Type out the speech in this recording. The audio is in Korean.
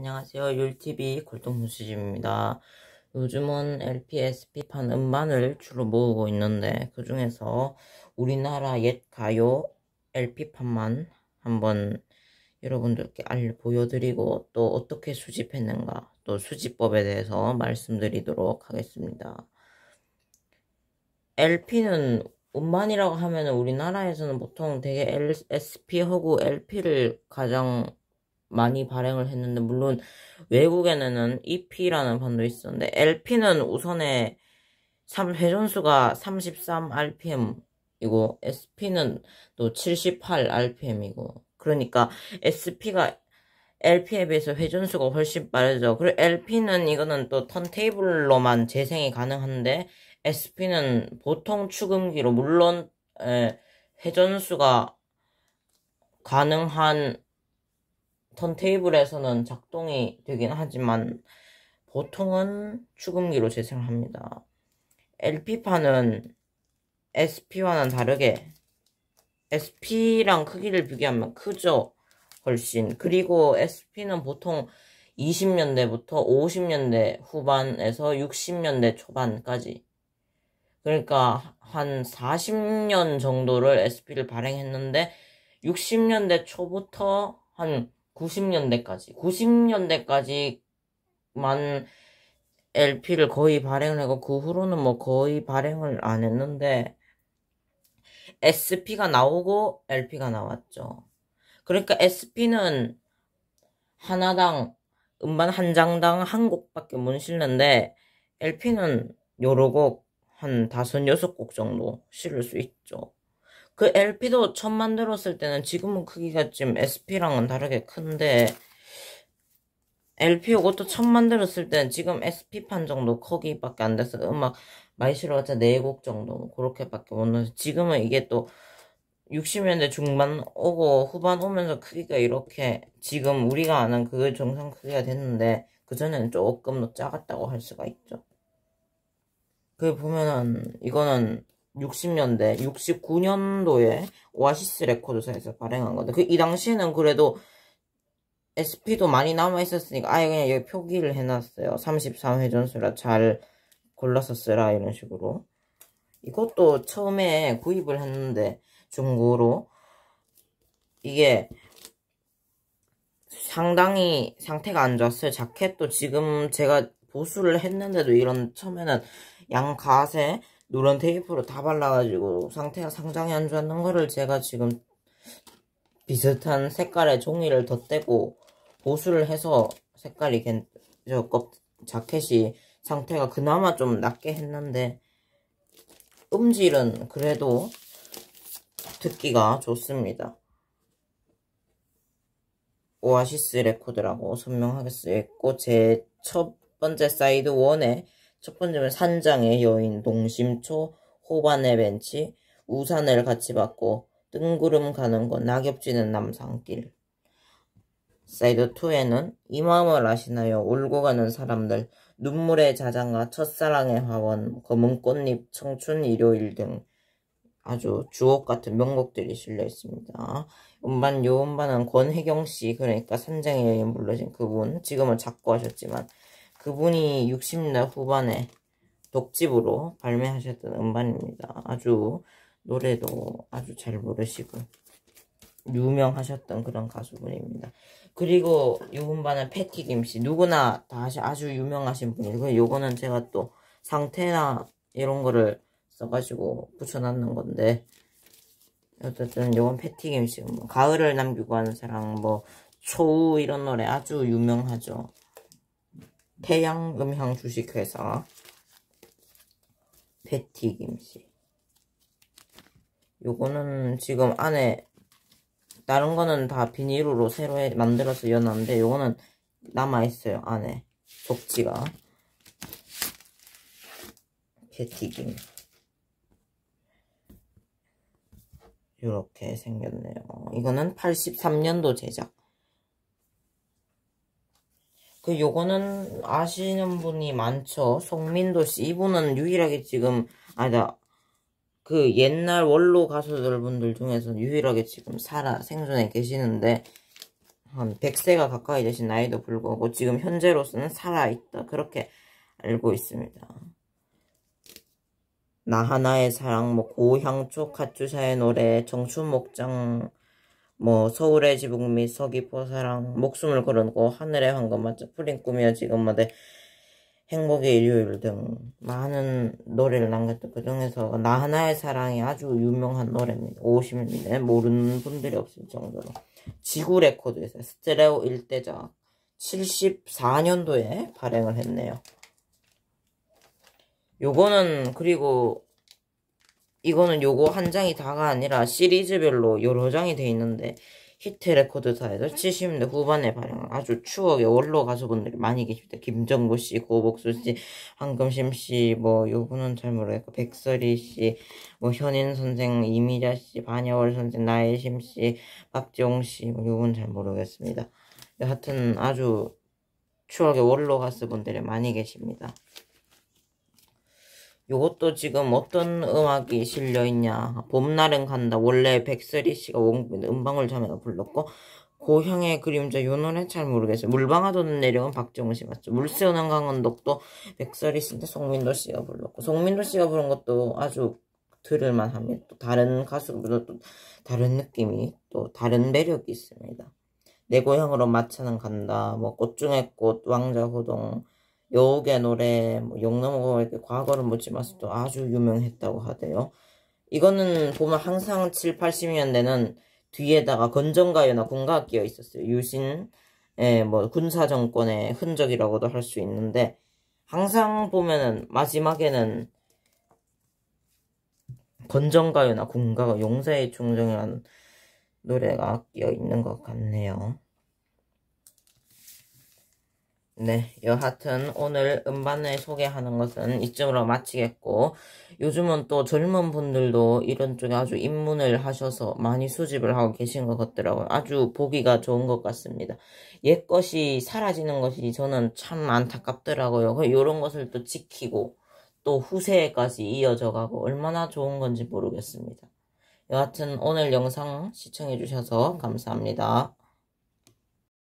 안녕하세요. 율TV 골동무수집입니다. 요즘은 LPSP판 음반을 주로 모으고 있는데 그 중에서 우리나라 옛 가요 LP판만 한번 여러분들께 알 보여드리고 또 어떻게 수집했는가 또 수집법에 대해서 말씀드리도록 하겠습니다. LP는 음반이라고 하면 우리나라에서는 보통 되게 SP 하고 LP를 가장 많이 발행을 했는데 물론 외국에는 EP라는 판도 있었는데 LP는 우선에 3, 회전수가 33rpm이고 SP는 또 78rpm이고 그러니까 SP가 LP에 비해서 회전수가 훨씬 빠르죠. 그리고 LP는 이거는 또 턴테이블로만 재생이 가능한데 SP는 보통 추금기로 물론 에, 회전수가 가능한 턴테이블에서는 작동이 되긴 하지만 보통은 추금기로 재생을 합니다. LP판은 SP와는 다르게 SP랑 크기를 비교하면 크죠. 훨씬. 그리고 SP는 보통 20년대부터 50년대 후반에서 60년대 초반까지 그러니까 한 40년 정도를 SP를 발행했는데 60년대 초부터 한 90년대까지 90년대까지만 LP를 거의 발행을 하고 그 후로는 뭐 거의 발행을 안 했는데 SP가 나오고 LP가 나왔죠. 그러니까 SP는 하나당 음반 한 장당 한 곡밖에 못 실는데 LP는 여러 곡 한 다섯 여섯 곡 정도 실을 수 있죠. 그 LP도 처음 만들었을 때는 지금은 크기가 지금 SP랑은 다르게 큰데 LP 요것도 처음 만들었을 때는 지금 SP판 정도 크기밖에안 돼서 음악 많이 실어봤자 4곡 정도 그렇게밖에 못넣어 지금은 이게 또 60년대 중반 오고 후반 오면서 크기가 이렇게 지금 우리가 아는 그 정상 크기가 됐는데 그전에는 조금 더 작았다고 할 수가 있죠. 그 보면은 이거는 60년대, 69년도에 오아시스 레코드사에서 발행한 건데 그이 당시에는 그래도 SP도 많이 남아있었으니까 아예 그냥 여기 표기를 해놨어요. 33회전수라 잘 골라서 쓰라 이런 식으로 이것도 처음에 구입을 했는데 중고로 이게 상당히 상태가 안 좋았어요. 자켓도 지금 제가 보수를 했는데도 이런 처음에는 양가세 노란 테이프로 다 발라가지고 상태 가 상장에 안 좋았는 거를 제가 지금 비슷한 색깔의 종이를 덧대고 보수를 해서 색깔이 저 껍, 자켓이 상태가 그나마 좀 낫게 했는데 음질은 그래도 듣기가 좋습니다. 오아시스 레코드라고 선명하게 쓰여있고 제 첫 번째 사이드 원에 첫 번째는 산장의 여인 농심초 호반의 벤치 우산을 같이 받고 뜬구름 가는 곳 낙엽지는 남산길 사이드 2에는 이 마음을 아시나요? 울고 가는 사람들 눈물의 자장가 첫사랑의 화원 검은 꽃잎 청춘 일요일 등 아주 주옥 같은 명곡들이 실려 있습니다. 음반 요 음반은 권혜경 씨 그러니까 산장의 여인 불러진 그분 지금은 작고 하셨지만 그분이 60년 후반에 독집으로 발매하셨던 음반입니다. 아주 노래도 아주 잘 부르시고 유명하셨던 그런 가수분입니다. 그리고 이 음반은 패티 김씨 누구나 다 아주 유명하신 분이고 요거는 제가 또 상태나 이런 거를 써가지고 붙여놨는 건데 어쨌든 요건 패티 김씨 뭐 가을을 남기고 하는 사랑 뭐 초우 이런 노래 아주 유명하죠. 태양음향 주식회사 패티 김치 요거는 지금 안에 다른 거는 다 비닐로 새로 해, 만들어서 연한데 요거는 남아있어요 안에 접지가 개티김 이렇게 생겼네요 이거는 83년도 제작 그 요거는 아시는 분이 많죠. 송민도 씨 이분은 유일하게 지금 아니다. 그 옛날 원로 가수들 분들 중에서 유일하게 지금 살아 생존해 계시는데 한 100세가 가까이 되신 나이도 불구하고 지금 현재로서는 살아있다 그렇게 알고 있습니다. 나 하나의 사랑, 뭐 고향초 카츄샤의 노래, 정춘목장 뭐 서울의 지붕 및 서귀포 사랑 목숨을 걸고 하늘의 황금만 푸린 꿈이야 지금마대 뭐 행복의 일요일 등 많은 노래를 남겼던 그 중에서 나 하나의 사랑이 아주 유명한 노래입니다. 50년대 모르는 분들이 없을 정도로 지구 레코드에서 스트레오 1대작 74년도에 발행을 했네요. 요거는 그리고 이거는 요거 한 장이 다가 아니라 시리즈별로 여러 장이 돼 있는데 히트 레코드사에서 70년대 후반에 발행한 아주 추억의 원로 가수분들이 많이 계십니다. 김정구 씨, 고복수 씨, 황금심 씨, 뭐 요분은 잘 모르겠고 백설이 씨, 뭐 현인 선생, 이미자 씨, 반여월 선생, 나혜심 씨, 박지용 씨, 뭐 요분 잘 모르겠습니다. 하여튼 아주 추억의 원로 가수분들이 많이 계십니다. 이것도 지금 어떤 음악이 실려있냐 봄날은 간다 원래 백설이 씨가 음방울 자매가 불렀고 고향의 그림자 요 노래 잘 모르겠어요 물방아도는 내려온 박정우 씨 맞죠 물새우는 강원독도 백설이 씨인데 송민도 씨가 불렀고 송민도 씨가 부른 것도 아주 들을만 합니다 또 다른 가수보다 또 다른 느낌이 또 다른 매력이 있습니다 내 고향으로 마차는 간다 뭐 꽃중의 꽃 왕자호동 여옥의 노래 뭐용남무가 이렇게 과거를 묻지 마서도 아주 유명했다고 하대요. 이거는 보면 항상 7, 80년대는 뒤에다가 건전가요나 군가학 끼어 있었어요. 유신의 예, 뭐 군사정권의 흔적이라고도 할 수 있는데 항상 보면은 마지막에는 건전가요나 군가가 용사의 충정이라는 노래가 끼어 있는 것 같네요. 네, 여하튼 오늘 음반을 소개하는 것은 이쯤으로 마치겠고 요즘은 또 젊은 분들도 이런 쪽에 아주 입문을 하셔서 많이 수집을 하고 계신 것 같더라고요. 아주 보기가 좋은 것 같습니다. 옛것이 사라지는 것이 저는 참 안타깝더라고요. 이런 그 것을 또 지키고 또 후세까지 이어져가고 얼마나 좋은 건지 모르겠습니다. 여하튼 오늘 영상 시청해주셔서 감사합니다.